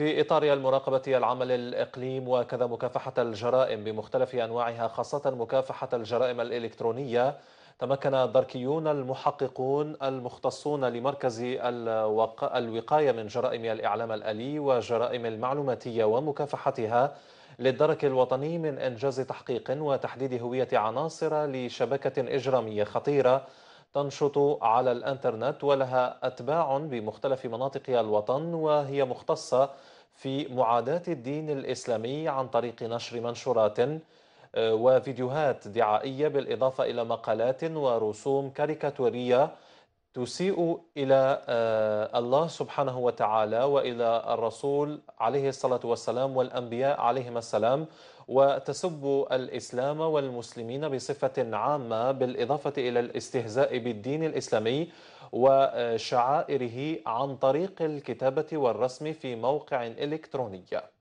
في إطار المراقبة العمل الإقليم وكذا مكافحة الجرائم بمختلف أنواعها خاصة مكافحة الجرائم الإلكترونية تمكن الدركيون المحققون المختصون لمركز الوقاية من جرائم الإعلام الآلي وجرائم المعلوماتية ومكافحتها للدرك الوطني من إنجاز تحقيق وتحديد هوية عناصر لشبكة إجرامية خطيرة تنشط على الانترنت ولها اتباع بمختلف مناطق الوطن وهي مختصه في معاداه الدين الاسلامي عن طريق نشر منشورات آه، وفيديوهات دعائيه بالاضافه الى مقالات ورسوم كاريكاتوريه تسيء الى آه، الله سبحانه وتعالى والى الرسول عليه الصلاه والسلام والانبياء عليهم السلام وتسب الاسلام والمسلمين بصفه عامه بالاضافه الى الاستهزاء بالدين الاسلامي وشعائره عن طريق الكتابه والرسم في موقع الكتروني